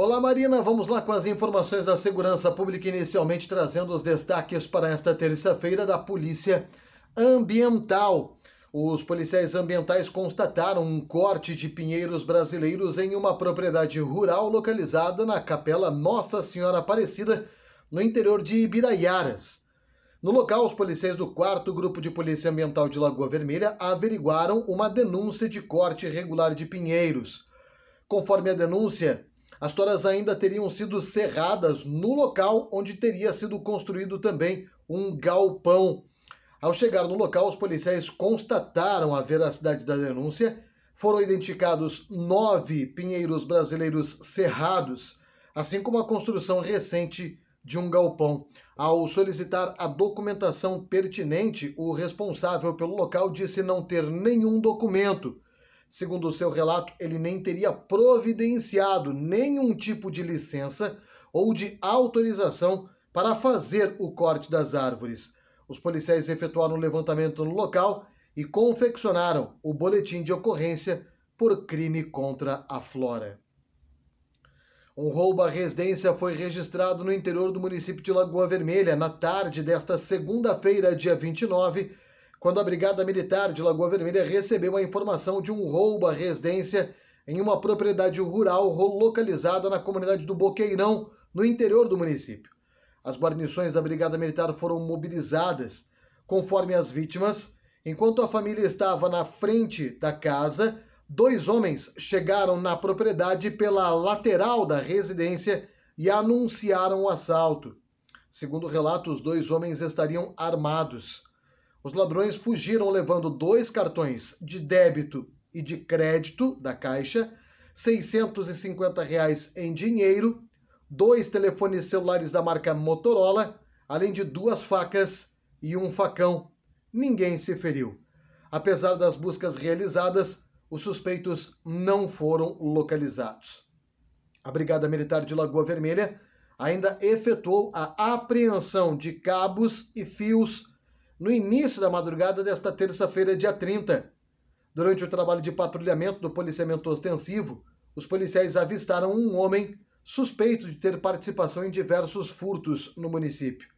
Olá, Marina. Vamos lá com as informações da segurança pública, inicialmente trazendo os destaques para esta terça-feira da Polícia Ambiental. Os policiais ambientais constataram um corte de pinheiros brasileiros em uma propriedade rural localizada na Capela Nossa Senhora Aparecida, no interior de Ibiraiaras. No local, os policiais do 4 Grupo de Polícia Ambiental de Lagoa Vermelha averiguaram uma denúncia de corte irregular de pinheiros. Conforme a denúncia, as toras ainda teriam sido serradas no local onde teria sido construído também um galpão. Ao chegar no local, os policiais constataram a veracidade da denúncia. Foram identificados nove pinheiros brasileiros cerrados, assim como a construção recente de um galpão. Ao solicitar a documentação pertinente, o responsável pelo local disse não ter nenhum documento Segundo o seu relato, ele nem teria providenciado nenhum tipo de licença ou de autorização para fazer o corte das árvores. Os policiais efetuaram um levantamento no local e confeccionaram o boletim de ocorrência por crime contra a flora. Um roubo à residência foi registrado no interior do município de Lagoa Vermelha na tarde desta segunda-feira, dia 29 quando a Brigada Militar de Lagoa Vermelha recebeu a informação de um roubo à residência em uma propriedade rural localizada na comunidade do Boqueirão, no interior do município. As guarnições da Brigada Militar foram mobilizadas conforme as vítimas. Enquanto a família estava na frente da casa, dois homens chegaram na propriedade pela lateral da residência e anunciaram o assalto. Segundo o relato, os dois homens estariam armados. Os ladrões fugiram levando dois cartões de débito e de crédito da Caixa, 650 reais em dinheiro, dois telefones celulares da marca Motorola, além de duas facas e um facão. Ninguém se feriu. Apesar das buscas realizadas, os suspeitos não foram localizados. A Brigada Militar de Lagoa Vermelha ainda efetuou a apreensão de cabos e fios no início da madrugada desta terça-feira, dia 30. Durante o trabalho de patrulhamento do policiamento ostensivo, os policiais avistaram um homem suspeito de ter participação em diversos furtos no município.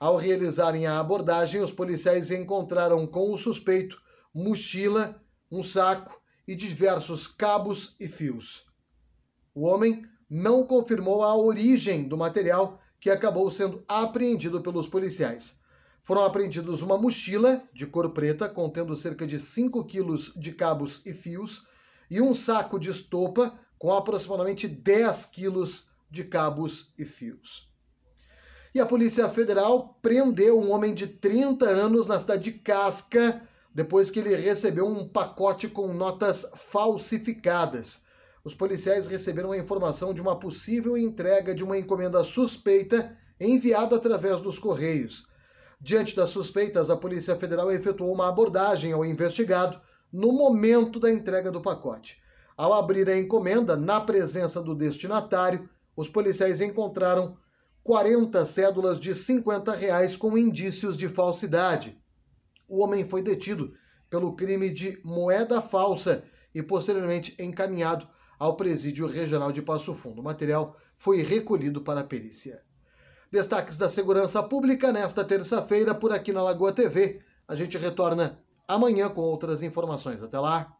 Ao realizarem a abordagem, os policiais encontraram com o suspeito mochila, um saco e diversos cabos e fios. O homem não confirmou a origem do material que acabou sendo apreendido pelos policiais. Foram apreendidos uma mochila de cor preta contendo cerca de 5 quilos de cabos e fios e um saco de estopa com aproximadamente 10 quilos de cabos e fios. E a Polícia Federal prendeu um homem de 30 anos na cidade de Casca depois que ele recebeu um pacote com notas falsificadas. Os policiais receberam a informação de uma possível entrega de uma encomenda suspeita enviada através dos correios. Diante das suspeitas, a Polícia Federal efetuou uma abordagem ao investigado no momento da entrega do pacote. Ao abrir a encomenda, na presença do destinatário, os policiais encontraram 40 cédulas de 50 reais com indícios de falsidade. O homem foi detido pelo crime de moeda falsa e posteriormente encaminhado ao Presídio Regional de Passo Fundo. O material foi recolhido para a perícia. Destaques da segurança pública nesta terça-feira por aqui na Lagoa TV. A gente retorna amanhã com outras informações. Até lá!